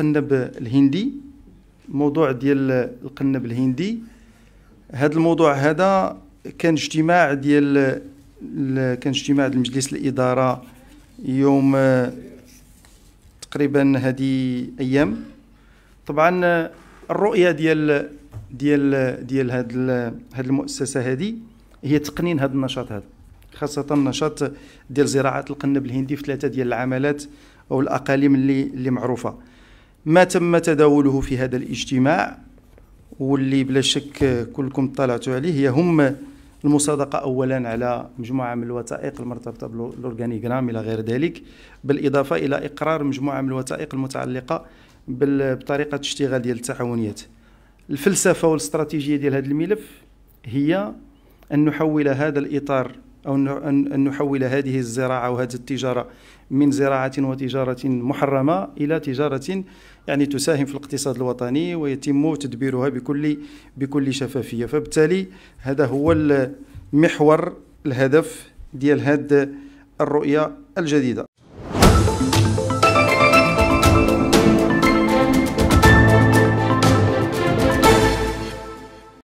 القنب الهندي موضوع ديال القنب الهندي هذا الموضوع هذا كان اجتماع ديال كان اجتماع ديال مجلس الاداره يوم تقريبا هذه ايام طبعا الرؤيه ديال ديال ديال هاد هاد المؤسسه هذه هي تقنين هذا النشاط هذا خاصه النشاط ديال زراعه القنب الهندي في ثلاثه ديال العملات او الاقاليم اللي اللي معروفه ما تم تداوله في هذا الاجتماع واللي بلا شك كلكم اطلعتوا عليه يهم المصادقة أولا على مجموعة من الوثائق المرتبطة بالأورغانيغرام إلى غير ذلك بالإضافة إلى إقرار مجموعة من الوثائق المتعلقة بطريقة اشتغال ديال التعاونيات الفلسفة والاستراتيجية ديال هذا الملف هي أن نحول هذا الإطار أو أن نحول هذه الزراعة وهذه التجارة من زراعة وتجارة محرمة إلى تجارة يعني تساهم في الاقتصاد الوطني ويتم تدبيرها بكل بكل شفافية فبالتالي هذا هو المحور الهدف ديال هذه الرؤية الجديدة